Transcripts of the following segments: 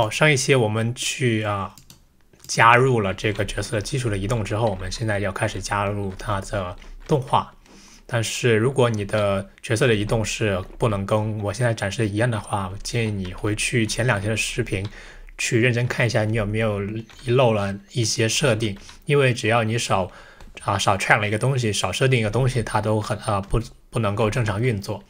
好，上一期我们去啊加入了这个角色基础的移动之后，我们现在要开始加入它的动画。但是如果你的角色的移动是不能跟我现在展示的一样的话，我建议你回去前两天的视频去认真看一下，你有没有遗漏了一些设定。因为只要你少啊少 c h a c k 了一个东西，少设定一个东西，它都很啊不不能够正常运作。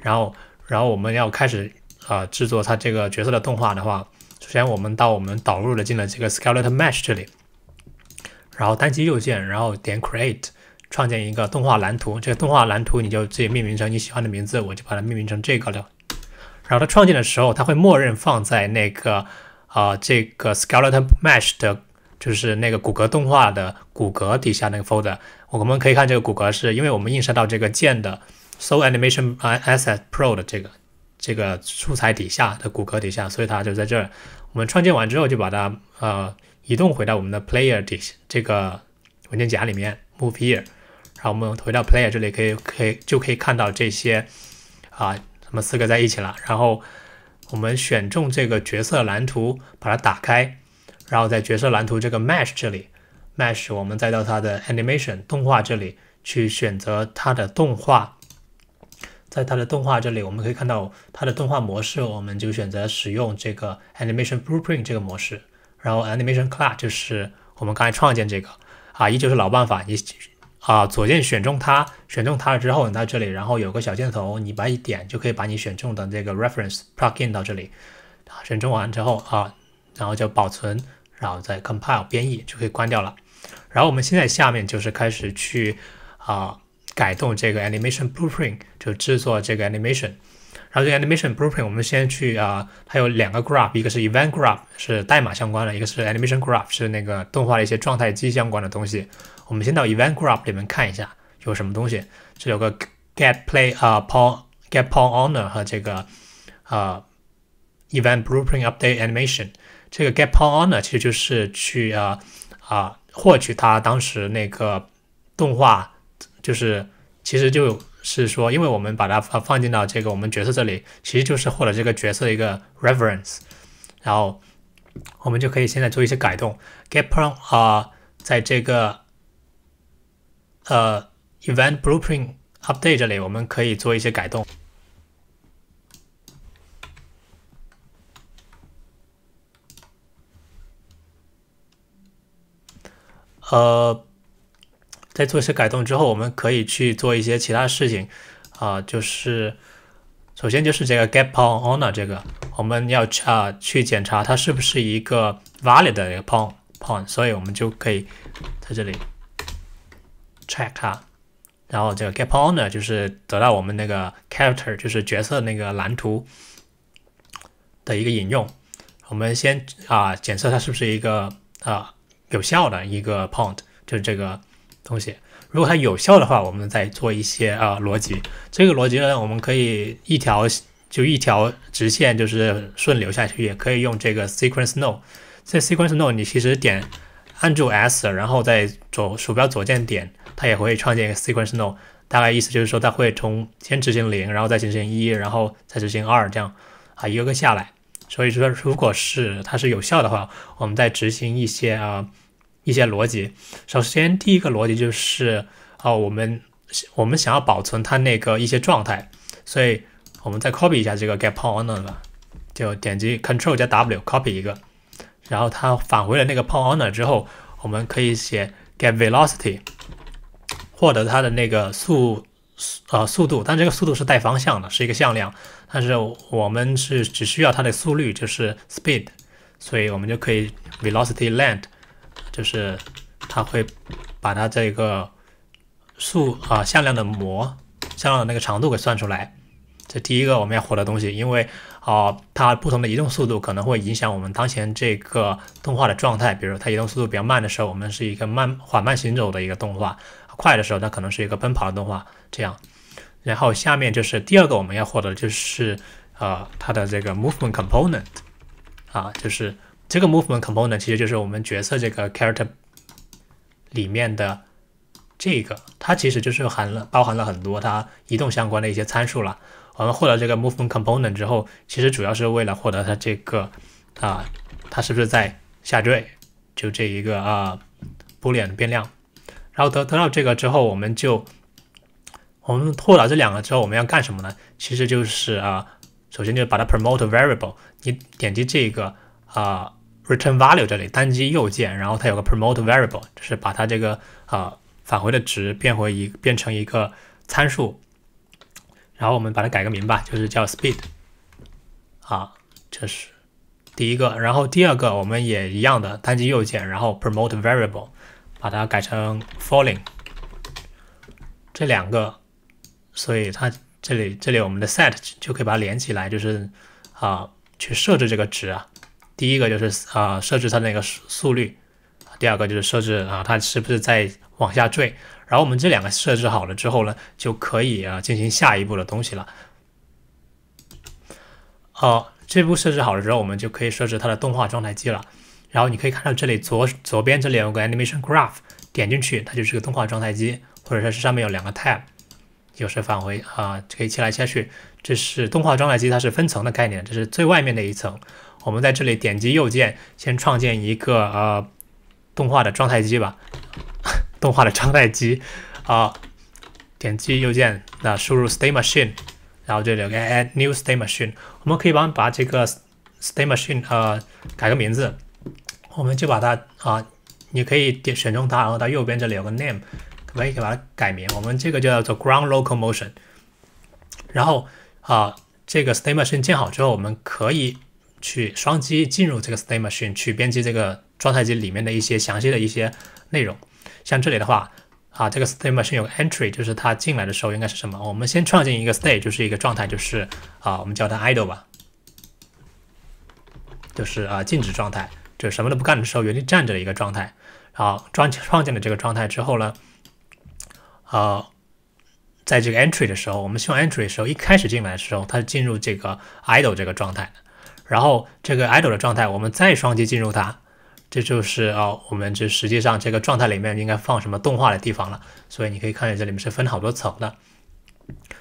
然后，然后我们要开始啊制作它这个角色的动画的话。首先，我们到我们导入了进了这个 skeleton mesh 这里，然后单击右键，然后点 create 创建一个动画蓝图。这个动画蓝图你就自己命名成你喜欢的名字，我就把它命名成这个了。然后它创建的时候，它会默认放在那个啊这个 skeleton mesh 的就是那个骨骼动画的骨骼底下那个 folder。我们可以看这个骨骼是因为我们映射到这个键的 so animation asset pro 的这个。这个素材底下的骨骼底下，所以它就在这儿。我们创建完之后，就把它呃移动回到我们的 player 这个文件夹里面，move here。然后我们回到 player 这里，可以可以就可以看到这些啊，我们四个在一起了。然后我们选中这个角色蓝图，把它打开，然后在角色蓝图这个 mesh 这里，mesh 我们再到它的 animation 动画这里去选择它的动画。在它的动画这里，我们可以看到它的动画模式，我们就选择使用这个 Animation Blueprint 这个模式。然后 Animation Class 就是我们刚才创建这个啊，依旧是老办法，你啊左键选中它，选中它了之后，你到这里然后有个小箭头，你把一点就可以把你选中的这个 Reference Plug In 到这里，选中完之后啊，然后就保存，然后再 Compile 编译就可以关掉了。然后我们现在下面就是开始去啊。改动这个 animation blueprint 就制作这个 animation，然后这个 animation blueprint 我们先去啊，它有两个 graph，一个是 event graph 是代码相关的，一个是 animation graph 是那个动画的一些状态机相关的东西。我们先到 event graph 里面看一下有什么东西，这有个 get play 啊，get pawn owner 和这个呃 event blueprint update animation。这个 get pawn owner 其实就是去啊啊获取它当时那个动画就是。其实就是说，因为我们把它放放进到这个我们角色这里，其实就是获得这个角色一个 reference，然后我们就可以现在做一些改动。Get from 啊，在这个呃 event blueprint update 这里，我们可以做一些改动。呃。在做一些改动之后，我们可以去做一些其他事情啊。就是首先就是这个 get pawn owner 这个，我们要啊去检查它是不是一个 valid 的一个 pawn pawn，所以我们就可以在这里 check 它。然后这个 get pawn owner 就是得到我们那个 character 就是角色那个蓝图的一个引用。我们先啊检测它是不是一个啊有效的一个 pawn，就是这个。东西，如果它有效的话，我们再做一些啊逻辑。这个逻辑呢，我们可以一条就一条直线就是顺流下去，也可以用这个 sequence no。这 sequence no，你其实点按住 S，然后再左鼠标左键点，它也会创建一个 sequence no。大概意思就是说，它会从先执行零，然后再执行一，然后再执行二，这样啊一个个下来。所以说，如果是它是有效的话，我们再执行一些啊。一些逻辑，首先第一个逻辑就是，啊我们我们想要保存它那个一些状态，所以我们再 copy 一下这个 get pawn owner 吧，就点击 Control 加 W copy 一个，然后它返回了那个 pawn owner 之后，我们可以写 get velocity，获得它的那个速呃速度，但这个速度是带方向的，是一个向量，但是我们是只需要它的速率，就是 speed，所以我们就可以 velocity land。就是它会把它这个速啊向量的模，向量的那个长度给算出来。这第一个我们要获得东西，因为啊，它不同的移动速度可能会影响我们当前这个动画的状态。比如它移动速度比较慢的时候，我们是一个慢缓慢行走的一个动画；快的时候，它可能是一个奔跑的动画。这样，然后下面就是第二个我们要获得，就是呃它的这个 movement component，啊，就是。这个 movement component 其实就是我们角色这个 character 里面的这个，它其实就是含了包含了很多它移动相关的一些参数了。我们获得这个 movement component 之后，其实主要是为了获得它这个啊，它是不是在下坠，就这一个啊 boolean 变量。然后得得到这个之后，我们就我们获得这两个之后，我们要干什么呢？其实就是啊，首先就是把它 promote variable。你点击这个。啊，return value 这里单击右键，然后它有个 promote variable，就是把它这个啊返回的值变回一变成一个参数，然后我们把它改个名吧，就是叫 speed，啊这是第一个，然后第二个我们也一样的单击右键，然后 promote variable，把它改成 falling，这两个，所以它这里这里我们的 set 就可以把它连起来，就是啊去设置这个值啊。第一个就是啊设置它那个速率，第二个就是设置啊它是不是在往下坠。然后我们这两个设置好了之后呢，就可以啊进行下一步的东西了。好，这步设置好了之后，我们就可以设置它的动画状态机了。然后你可以看到这里左左边这里有个 Animation Graph，点进去它就是个动画状态机，或者说是上面有两个 Tab，有时返回啊可以切来切去。这是动画状态机，它是分层的概念，这是最外面的一层。我们在这里点击右键，先创建一个呃动画的状态机吧。动画的状态机啊，点击右键，那输入 State Machine，然后这里有个 Add New State Machine。我们可以帮把这个 State Machine 呃改个名字，我们就把它啊，你可以点选中它，然后它右边这里有个 Name，我们可以把它改名。我们这个就叫做 Ground Local Motion。然后啊，这个 State Machine 建好之后，我们可以。去双击进入这个 state machine，去编辑这个状态机里面的一些详细的一些内容。像这里的话，啊，这个 state machine 有个 entry，就是它进来的时候应该是什么？我们先创建一个 state，就是一个状态，就是啊，我们叫它 idle 吧，就是啊，静止状态，就什么都不干的时候，原地站着的一个状态。好，创建了这个状态之后呢，呃，在这个 entry 的时候，我们希望 entry 的时候一开始进来的时候，它进入这个 idle 这个状态。然后这个 idle 的状态，我们再双击进入它，这就是啊，我们这实际上这个状态里面应该放什么动画的地方了。所以你可以看见这里面是分好多层的。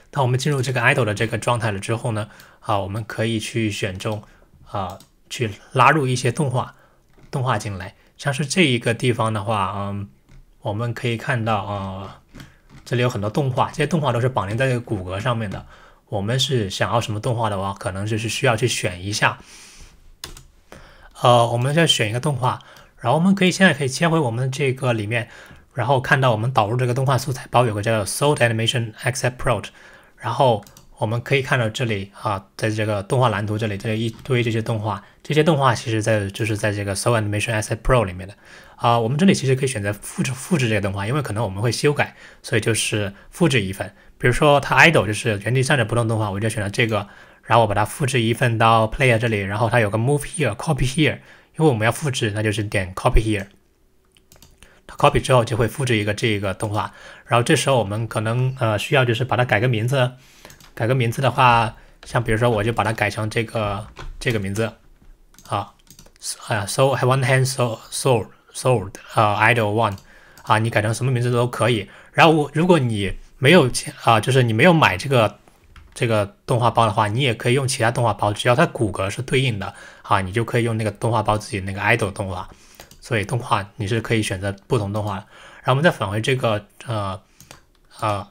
当我们进入这个 idle 的这个状态了之后呢，啊，我们可以去选中啊，去拉入一些动画动画进来。像是这一个地方的话嗯，我们可以看到啊，这里有很多动画，这些动画都是绑定在这个骨骼上面的。我们是想要什么动画的话，可能就是需要去选一下。呃，我们再选一个动画，然后我们可以现在可以切回我们这个里面，然后看到我们导入这个动画素材包有个叫做 Solid Animation X F Pro。然后。我们可以看到这里啊，在这个动画蓝图这里，这一堆这些动画，这些动画其实在就是在这个 So Animation Asset Pro 里面的啊。我们这里其实可以选择复制复制这个动画，因为可能我们会修改，所以就是复制一份。比如说它 Idol 就是原地站着不动动画，我就选择这个，然后我把它复制一份到 Player 这里。然后它有个 Move Here、Copy Here，因为我们要复制，那就是点 Copy Here。它 Copy 之后就会复制一个这个动画。然后这时候我们可能呃需要就是把它改个名字。改个名字的话，像比如说，我就把它改成这个这个名字，啊，啊，so have one hand so sold sold，呃，idol one，啊，你改成什么名字都可以。然后我如果你没有钱啊，就是你没有买这个这个动画包的话，你也可以用其他动画包，只要它骨骼是对应的啊，你就可以用那个动画包自己那个 idol 动画。所以动画你是可以选择不同动画。然后我们再返回这个呃呃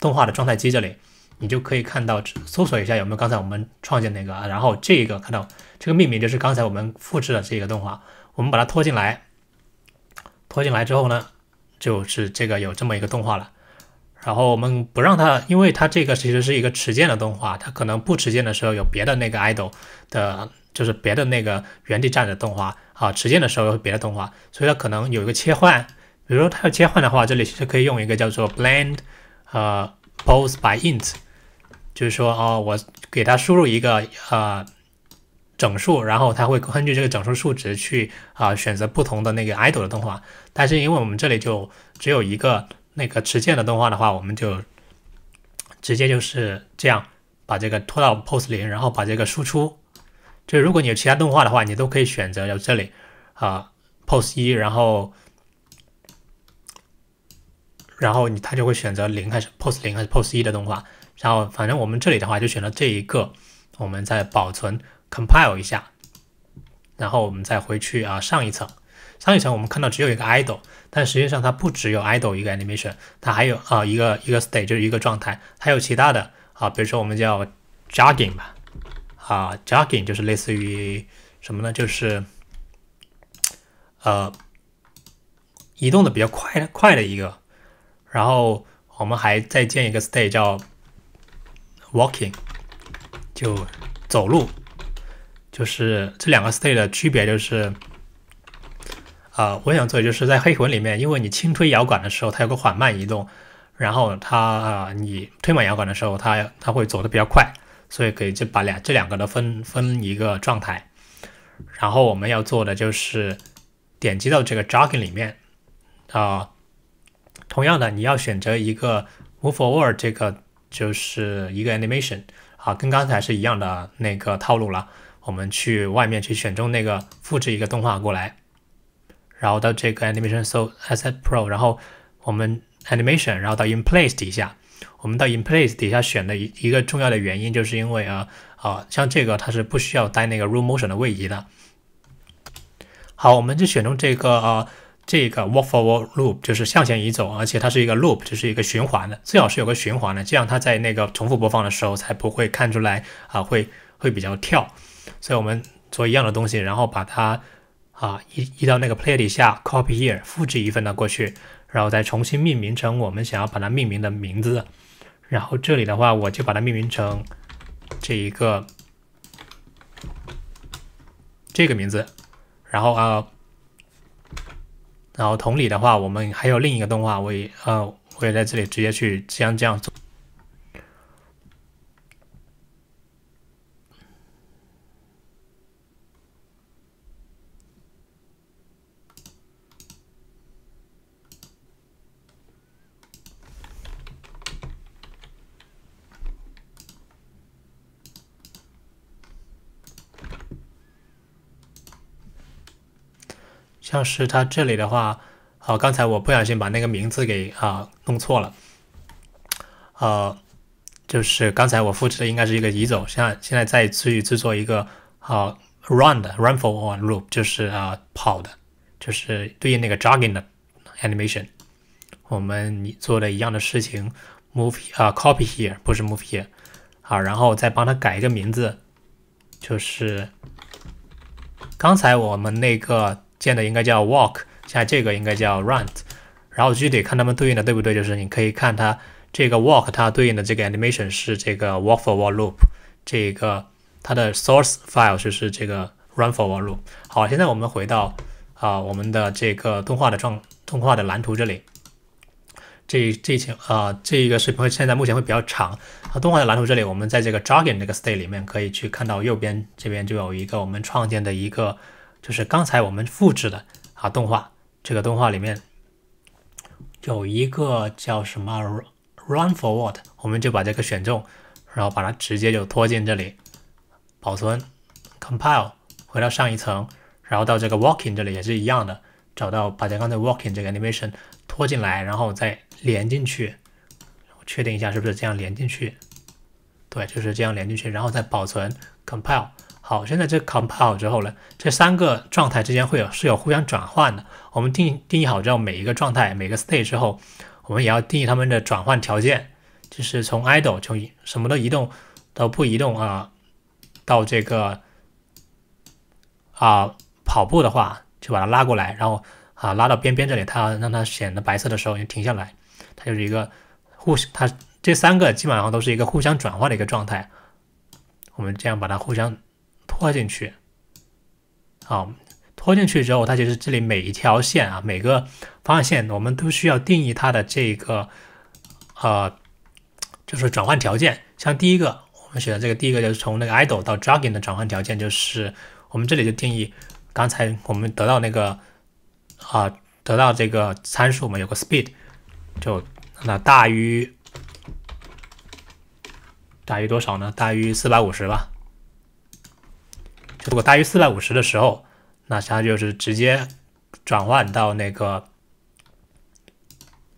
动画的状态机这里。你就可以看到，搜索一下有没有刚才我们创建那个啊，然后这个看到这个命名就是刚才我们复制的这个动画，我们把它拖进来，拖进来之后呢，就是这个有这么一个动画了。然后我们不让它，因为它这个其实是一个持剑的动画，它可能不持剑的时候有别的那个 idol 的，就是别的那个原地站着动画啊，持剑的时候有别的动画，所以它可能有一个切换。比如说它要切换的话，这里其实可以用一个叫做 blend 呃 pose by i n t 就是说，哦，我给它输入一个呃整数，然后它会根据这个整数数值去啊选择不同的那个 idol 的动画。但是因为我们这里就只有一个那个持剑的动画的话，我们就直接就是这样把这个拖到 pos 零，然后把这个输出。就如果你有其他动画的话，你都可以选择，就这里啊 pos e 一，然后然后你它就会选择零开始，pos e 零还是 pos e 一的动画。然后，反正我们这里的话就选了这一个，我们再保存 compile 一下，然后我们再回去啊上一层，上一层我们看到只有一个 idle，但实际上它不只有 idle 一个 animation，它还有啊一个一个 state 就是一个状态，还有其他的啊，比如说我们叫 jogging 吧，啊 jogging 就是类似于什么呢？就是呃移动的比较快的快的一个，然后我们还再建一个 state 叫。Walking 就走路，就是这两个 state 的区别就是啊，我想做就是在黑魂里面，因为你轻推摇杆的时候，它有个缓慢移动，然后它啊，你推满摇杆的时候，它它会走的比较快，所以可以就把两这两个的分分一个状态。然后我们要做的就是点击到这个 jogging 里面啊，同样的你要选择一个 move forward 这个。就是一个 animation 啊，跟刚才是一样的那个套路了。我们去外面去选中那个，复制一个动画过来，然后到这个 animation so asset pro，然后我们 animation，然后到 in place 底下，我们到 in place 底下选的一一个重要的原因，就是因为啊啊，像这个它是不需要带那个 room motion 的位移的。好，我们就选中这个啊。这个 walk forward loop 就是向前移走，而且它是一个 loop，就是一个循环的，最好是有个循环的，这样它在那个重复播放的时候才不会看出来啊，会会比较跳。所以，我们做一样的东西，然后把它啊移移到那个 play 底下 copy here 复制一份呢过去，然后再重新命名成我们想要把它命名的名字。然后这里的话，我就把它命名成这一个这个名字，然后啊。然后同理的话，我们还有另一个动画，我也呃，我也在这里直接去将这样做。像是它这里的话，好，刚才我不小心把那个名字给啊弄错了，呃，就是刚才我复制的应该是一个移走，现在现在再去制作一个啊，run 的 run for one loop，就是啊跑的，就是对应那个 jogging 的 animation，我们做的一样的事情，move 啊 copy here 不是 move here，好，然后再帮他改一个名字，就是刚才我们那个。建的应该叫 walk，像这个应该叫 run，然后具体看它们对应的对不对，就是你可以看它这个 walk 它对应的这个 animation 是这个 walk forward loop，这个它的 source file 就是这个 run forward loop。好，现在我们回到啊我们的这个动画的创动画的蓝图这里，这这一啊这个视频会现在目前会比较长啊动画的蓝图这里，我们在这个 jogging 这个 state 里面可以去看到右边这边就有一个我们创建的一个。就是刚才我们复制的啊动画，这个动画里面有一个叫什么 “run forward”，我们就把这个选中，然后把它直接就拖进这里，保存，compile，回到上一层，然后到这个 walking 这里也是一样的，找到把这刚才 walking 这个 animation 拖进来，然后再连进去，确定一下是不是这样连进去，对，就是这样连进去，然后再保存，compile。好，现在这 comp 好之后呢，这三个状态之间会有是有互相转换的。我们定定义好之后，每一个状态、每个 state 之后，我们也要定义它们的转换条件，就是从 idle，从什么都移动都不移动啊，到这个啊跑步的话，就把它拉过来，然后啊拉到边边这里，它让它显得白色的时候就停下来，它就是一个互相，它这三个基本上都是一个互相转换的一个状态。我们这样把它互相。拖进去，好，拖进去之后，它就是这里每一条线啊，每个方向线，我们都需要定义它的这个，呃，就是转换条件。像第一个，我们选的这个第一个，就是从那个 idle 到 dragging 的转换条件，就是我们这里就定义，刚才我们得到那个，啊，得到这个参数嘛，有个 speed，就那大于，大于多少呢？大于四百五十吧。如果大于四百五十的时候，那它就是直接转换到那个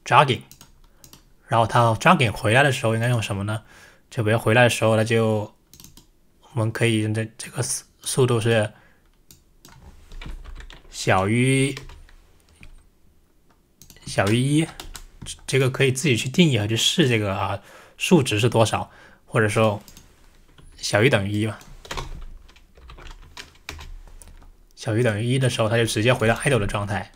jogging，然后它 jogging 回来的时候应该用什么呢？就比如回来的时候，那就我们可以用这这个速度是小于小于一，这个可以自己去定义啊，去试这个啊数值是多少，或者说小于等于一嘛。小于等于一的时候，它就直接回到 idle 的状态。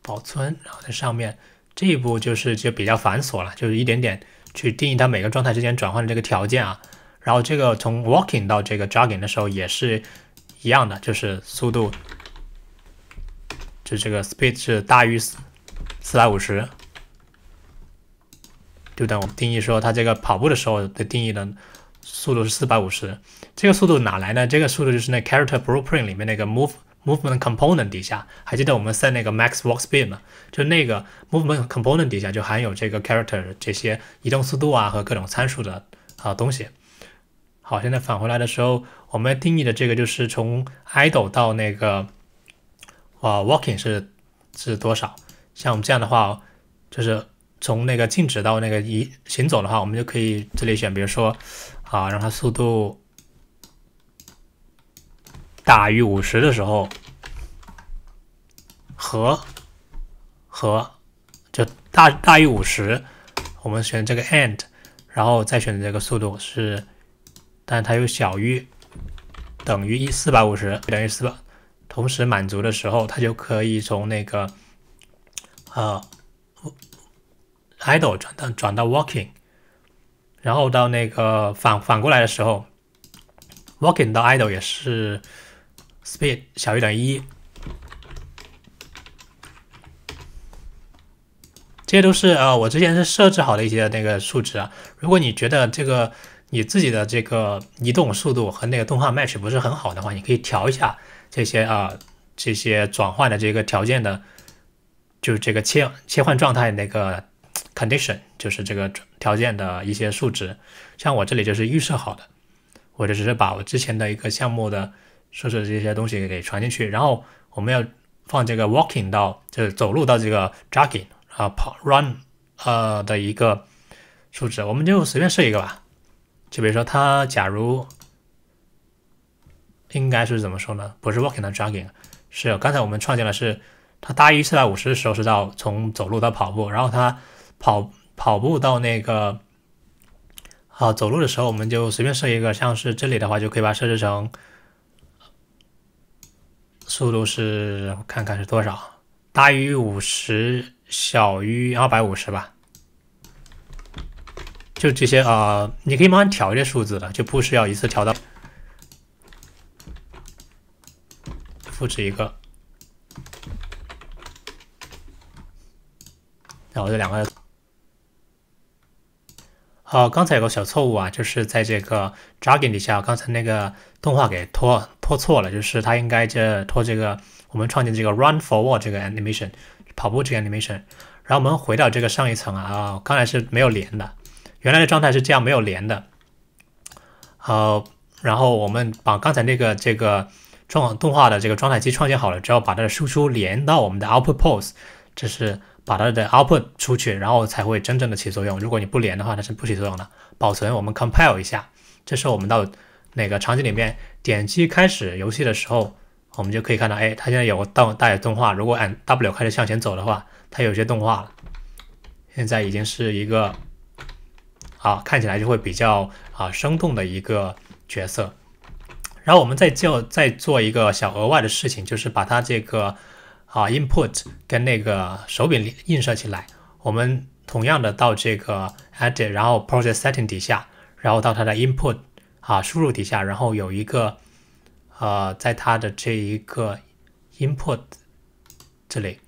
保存，然后在上面这一步就是就比较繁琐了，就是一点点去定义它每个状态之间转换的这个条件啊。然后这个从 walking 到这个 jogging 的时候也是一样的，就是速度，就这个 speed 是大于四百五十，对不对？我们定义说它这个跑步的时候的定义的。速度是四百五十，这个速度哪来呢？这个速度就是那 character blueprint 里面那个 move movement component 底下，还记得我们在那个 max walk speed 吗？就那个 movement component 底下就含有这个 character 这些移动速度啊和各种参数的啊东西。好，现在返回来的时候，我们定义的这个就是从 idle 到那个啊 walking 是是多少？像我们这样的话，就是从那个静止到那个移行走的话，我们就可以这里选，比如说。啊，让它速度大于五十的时候，和和就大大于五十，我们选这个 and，然后再选这个速度是，但它又小于等于一四百五十，等于四百，同时满足的时候，它就可以从那个呃 idle 转到转到 w a l k i n g 然后到那个反反过来的时候，walking 到 idle 也是 speed 小于等于一，这些都是呃我之前是设置好的一些那个数值啊。如果你觉得这个你自己的这个移动速度和那个动画 match 不是很好的话，你可以调一下这些啊这些转换的这个条件的，就是这个切切换状态那个。condition 就是这个条件的一些数值，像我这里就是预设好的，我就只是把我之前的一个项目的设置这些东西给传进去，然后我们要放这个 walking 到就是走路到这个 jogging 啊跑 run 呃的一个数值，我们就随便设一个吧，就比如说它假如应该是怎么说呢？不是 walking 到 jogging，是刚才我们创建的是它大于四百五十的时候是到从走路到跑步，然后它。跑跑步到那个啊走路的时候，我们就随便设一个，像是这里的话，就可以把它设置成速度是看看是多少，大于五十，小于二百五十吧。就这些啊，你可以慢慢调这些数字的，就不需要一次调到。复制一个，然后这两个。好，刚才有个小错误啊，就是在这个 j r a g o n 底下，刚才那个动画给拖拖错了，就是它应该这拖这个我们创建这个 run forward 这个 animation 跑步这个 animation，然后我们回到这个上一层啊啊，刚才是没有连的，原来的状态是这样没有连的。好，然后我们把刚才那个这个状动画的这个状态机创建好了之后，把它的输出连到我们的 o u t p u t pose，这是。把它的 output 出去，然后才会真正的起作用。如果你不连的话，它是不起作用的。保存，我们 compile 一下。这时候我们到那个场景里面，点击开始游戏的时候，我们就可以看到，哎，它现在有个动带有动画。如果按 W 开始向前走的话，它有些动画了。现在已经是一个啊，看起来就会比较啊生动的一个角色。然后我们再就再做一个小额外的事情，就是把它这个。啊，input 跟那个手柄映射起来，我们同样的到这个 add，然后 process setting 底下，然后到它的 input 啊输入底下，然后有一个呃，在它的这一个 input 这里，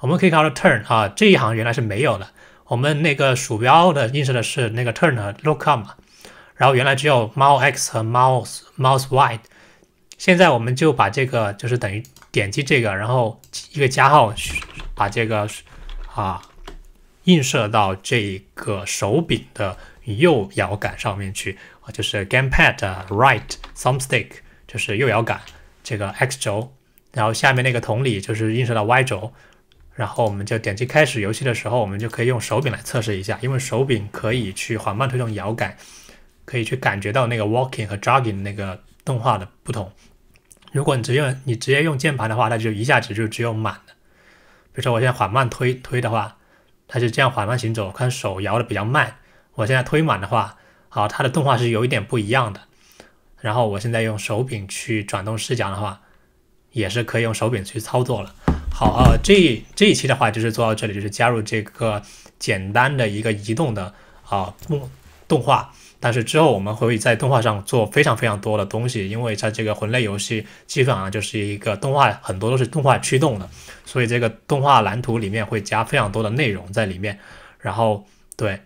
我们可以看到 turn 啊这一行原来是没有的，我们那个鼠标的映射的是那个 turn 和 look up 嘛，然后原来只有 mouse x 和 mouse mouse y，现在我们就把这个就是等于。点击这个，然后一个加号，把这个啊映射到这个手柄的右摇杆上面去啊，就是 Gamepad Right Thumbstick，就是右摇杆这个 X 轴，然后下面那个同理就是映射到 Y 轴，然后我们就点击开始游戏的时候，我们就可以用手柄来测试一下，因为手柄可以去缓慢推动摇杆，可以去感觉到那个 Walking 和 j o g g i n g 那个动画的不同。如果你直接你直接用键盘的话，它就一下子就只有满了。比如说我现在缓慢推推的话，它是这样缓慢行走，看手摇的比较慢。我现在推满的话，好，它的动画是有一点不一样的。然后我现在用手柄去转动视角的话，也是可以用手柄去操作了。好啊，这这一期的话就是做到这里，就是加入这个简单的一个移动的啊动动画。但是之后我们会在动画上做非常非常多的东西，因为它这个魂类游戏基本上就是一个动画，很多都是动画驱动的，所以这个动画蓝图里面会加非常多的内容在里面，然后对。